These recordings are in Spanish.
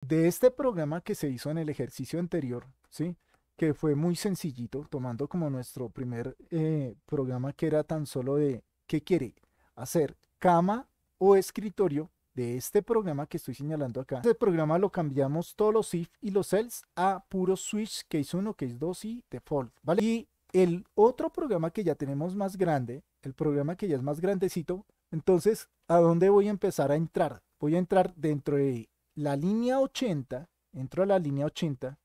de este programa que se hizo en el ejercicio anterior, ¿sí? que fue muy sencillito, tomando como nuestro primer eh, programa que era tan solo de qué quiere hacer, cama o escritorio, de este programa que estoy señalando acá. Este programa lo cambiamos todos los if y los else a puro switch, case 1, case 2 y default, ¿vale? Y el otro programa que ya tenemos más grande, el programa que ya es más grandecito, entonces, ¿a dónde voy a empezar a entrar? Voy a entrar dentro de la línea 80, entro a la línea 80,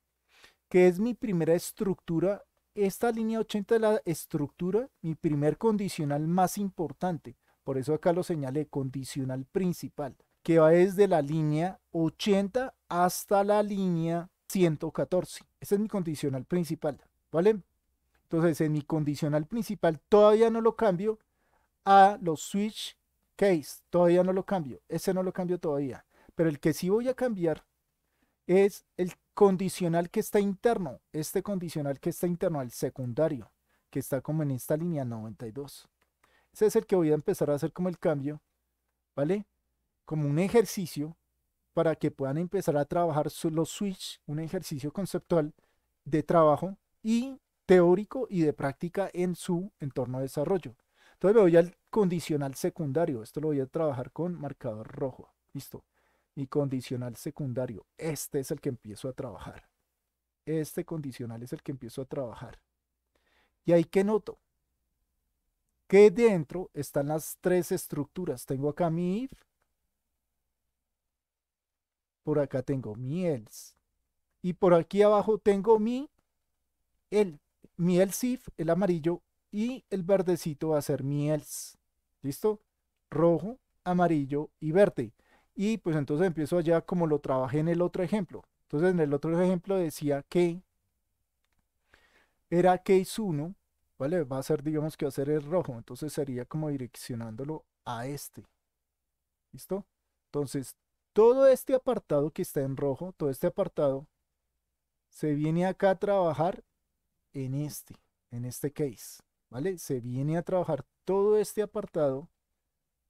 que es mi primera estructura, esta línea 80 es la estructura, mi primer condicional más importante, por eso acá lo señalé, condicional principal, que va desde la línea 80 hasta la línea 114. Ese es mi condicional principal, ¿vale? Entonces, en mi condicional principal todavía no lo cambio a los switch case, todavía no lo cambio, ese no lo cambio todavía. Pero el que sí voy a cambiar es el condicional que está interno, este condicional que está interno al secundario, que está como en esta línea 92. Ese es el que voy a empezar a hacer como el cambio, ¿vale? Como un ejercicio para que puedan empezar a trabajar los switch, un ejercicio conceptual de trabajo y teórico y de práctica en su entorno de desarrollo. Entonces me voy al condicional secundario. Esto lo voy a trabajar con marcador rojo. Listo. Mi condicional secundario, este es el que empiezo a trabajar. Este condicional es el que empiezo a trabajar. Y ahí que noto que dentro están las tres estructuras. Tengo acá mi if, por acá tengo mi else y por aquí abajo tengo mi el, mi else if, el amarillo y el verdecito va a ser mi else. ¿Listo? Rojo, amarillo y verde. Y pues entonces empiezo allá como lo trabajé en el otro ejemplo. Entonces en el otro ejemplo decía que era case 1, ¿vale? Va a ser, digamos que va a ser el rojo, entonces sería como direccionándolo a este. ¿Listo? Entonces, todo este apartado que está en rojo, todo este apartado, se viene acá a trabajar en este, en este case, ¿vale? Se viene a trabajar todo este apartado,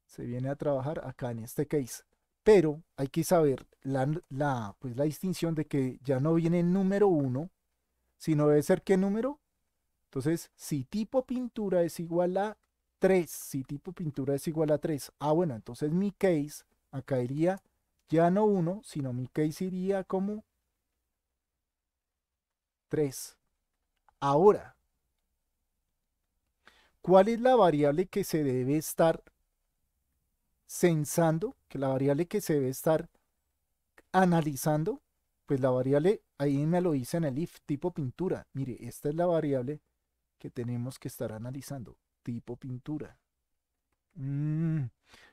se viene a trabajar acá en este case pero hay que saber pues, la, distinción de que ya no viene el número 1, sino debe ser qué número. Entonces, si tipo pintura es igual a 3, si tipo pintura es igual a 3, ah, bueno, entonces mi case acá iría ya no 1, sino mi case iría como 3. Ahora, ¿cuál es la variable que se debe estar sensando, que la variable que se debe estar analizando, pues la variable, ahí me lo dice en el if, tipo pintura. Mire, esta es la variable que tenemos que estar analizando, tipo pintura. Mm.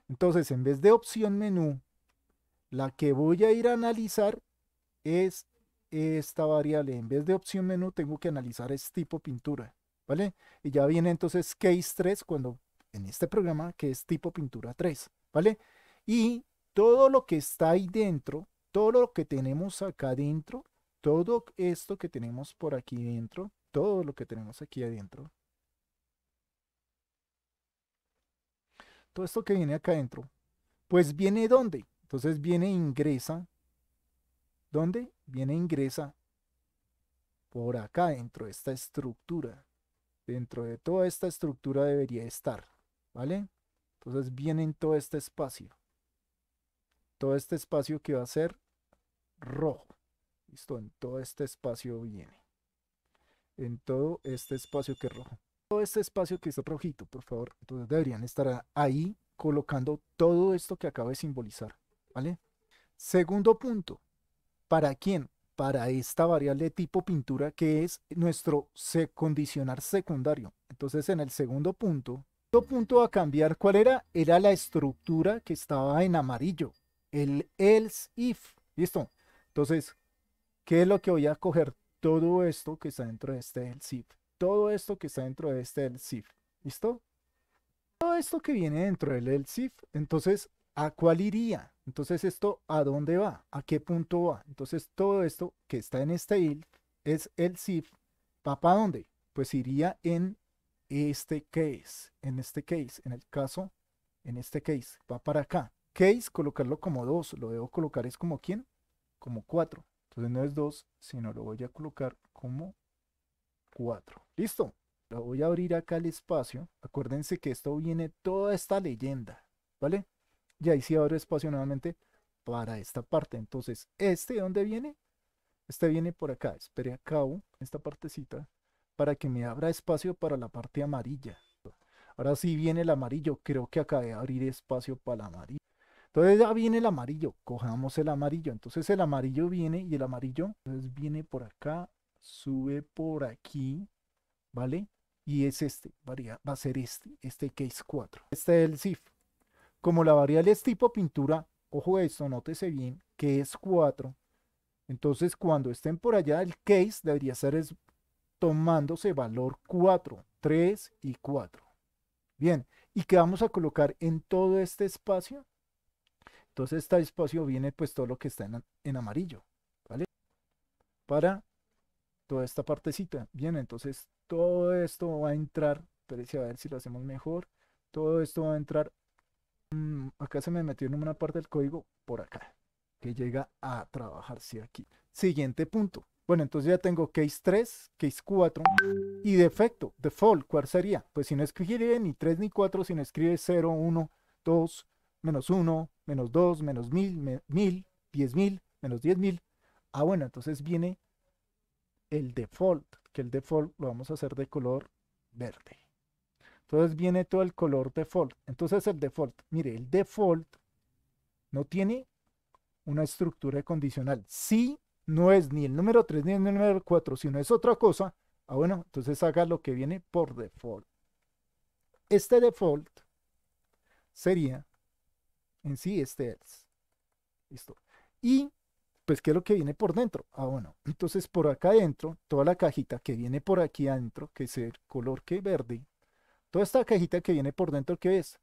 Entonces, en vez de opción menú, la que voy a ir a analizar es esta variable. En vez de opción menú, tengo que analizar es tipo pintura. ¿Vale? Y ya viene entonces case 3 cuando en este programa que es tipo pintura 3. ¿vale? Y todo lo que está ahí dentro, todo lo que tenemos acá dentro, todo esto que tenemos por aquí dentro, todo lo que tenemos aquí adentro, todo esto que viene acá adentro, pues viene ¿dónde? Entonces viene ingresa, ¿dónde? Viene ingresa por acá dentro de esta estructura. Dentro de toda esta estructura debería estar, ¿vale? Entonces viene en todo este espacio. Todo este espacio que va a ser rojo. Listo, en todo este espacio viene. En todo este espacio que es rojo. Todo este espacio que está rojito, por favor. Entonces deberían estar ahí colocando todo esto que acabo de simbolizar. ¿Vale? Segundo punto. ¿Para quién? Para esta variable de tipo pintura que es nuestro condicionar secundario. Entonces en el segundo punto punto a cambiar, ¿cuál era? Era la estructura que estaba en amarillo, el else if. ¿Listo? Entonces, ¿qué es lo que voy a coger? Todo esto que está dentro de este else if. Todo esto que está dentro de este else if. ¿Listo? Todo esto que viene dentro del else if, entonces, ¿a cuál iría? Entonces, ¿esto a dónde va? ¿A qué punto va? Entonces, todo esto que está en este if es else if. ¿Va para dónde? Pues iría en este case, en este case, en el caso, en este case, va para acá. Case, colocarlo como 2, lo debo colocar es como quién, como 4. Entonces no es 2, sino lo voy a colocar como 4. Listo. Lo voy a abrir acá el espacio. Acuérdense que esto viene toda esta leyenda, ¿vale? Y ahí sí abro espacio nuevamente para esta parte. Entonces, ¿este dónde viene? Este viene por acá. Espere, acá esta partecita para que me abra espacio para la parte amarilla. Ahora sí viene el amarillo, creo que acabé de abrir espacio para el amarillo. Entonces ya viene el amarillo, cojamos el amarillo. Entonces el amarillo viene y el amarillo entonces viene por acá, sube por aquí, ¿vale? Y es este, varía, va a ser este, este case 4. Este es el SIF. Como la variable es tipo pintura, ojo esto, nótese bien, que es 4. Entonces cuando estén por allá, el case debería ser tomándose valor 4, 3 y 4. Bien, ¿y qué vamos a colocar en todo este espacio? Entonces este espacio viene pues todo lo que está en, amarillo, ¿vale? Para toda esta partecita. Bien, entonces todo esto va a entrar, espérense a ver si lo hacemos mejor, todo esto va a entrar, mm, acá se me metió en una parte del código, por acá, que llega a trabajarse aquí. Siguiente punto, bueno, entonces ya tengo case 3, case 4 y defecto, default, ¿cuál sería? Pues si no escribiría ni 3 ni 4, si no escribe 0, 1, 2, menos 1, menos 2, menos 1000, 1000, 10000, menos 10000. Ah, bueno, entonces viene el default, que el default lo vamos a hacer de color verde. Entonces viene todo el color default. Entonces el default, mire, el default no tiene una estructura condicional. Sí no es ni el número 3 ni el número 4, sino es otra cosa, ah, bueno, entonces haga lo que viene por default. Este default sería en sí este else. Listo. Y pues, ¿qué es lo que viene por dentro? Ah, bueno, entonces por acá adentro, toda la cajita que viene por aquí adentro, que es el color que verde, toda esta cajita que viene por dentro, ¿qué es?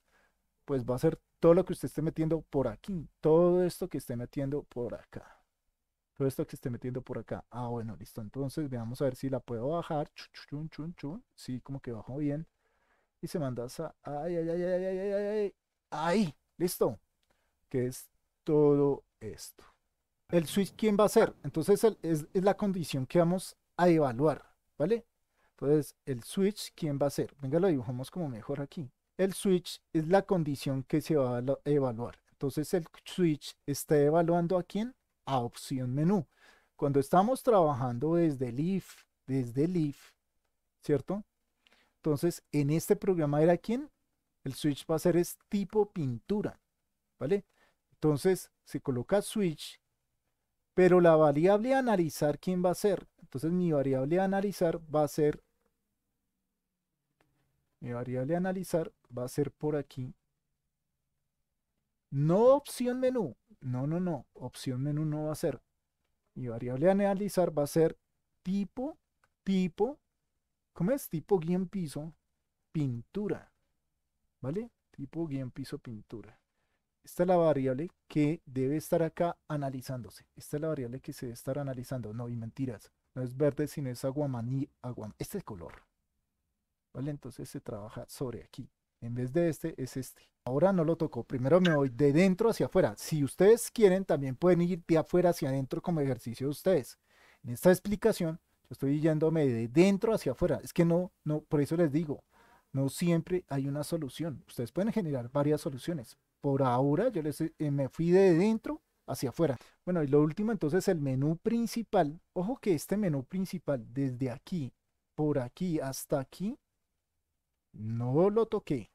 Pues va a ser todo lo que usted esté metiendo por aquí, todo esto que esté metiendo por acá todo esto que esté metiendo por acá. Ah, bueno, listo. Entonces veamos a ver si la puedo bajar. Chun, chun, chun, Sí, como que bajó bien. Y se manda a... Ay, ay, ay, ay, ay, ay, Ahí, listo. Que es todo esto. El switch, ¿quién va a ser? Entonces es, es la condición que vamos a evaluar, ¿vale? Entonces, el switch, ¿quién va a ser? Venga, lo dibujamos como mejor aquí. El switch es la condición que se va a evaluar. Entonces, el switch está evaluando a quién? opción menú. Cuando estamos trabajando desde el if, desde el if, ¿cierto? Entonces, en este programa era quién? El switch va a ser es tipo pintura, ¿vale? Entonces, se coloca switch, pero la variable analizar, ¿quién va a ser? Entonces, mi variable analizar va a ser, mi variable analizar va a ser por aquí, no opción menú, no, no, no. Opción menú no va a ser. Mi variable a analizar va a ser tipo, tipo, ¿cómo es? Tipo guión piso, pintura. ¿Vale? Tipo guión piso, pintura. Esta es la variable que debe estar acá analizándose. Esta es la variable que se debe estar analizando. No, y mentiras. No es verde, sino es aguamaní. este es color. ¿Vale? Entonces se trabaja sobre aquí en vez de este, es este. Ahora no lo toco Primero me voy de dentro hacia afuera. Si ustedes quieren, también pueden ir de afuera hacia adentro como ejercicio de ustedes. En esta explicación, yo estoy yéndome de dentro hacia afuera. Es que no, no, por eso les digo, no siempre hay una solución. Ustedes pueden generar varias soluciones. Por ahora, yo les, eh, me fui de dentro hacia afuera. Bueno, y lo último, entonces, el menú principal. Ojo que este menú principal, desde aquí, por aquí hasta aquí, no lo toqué.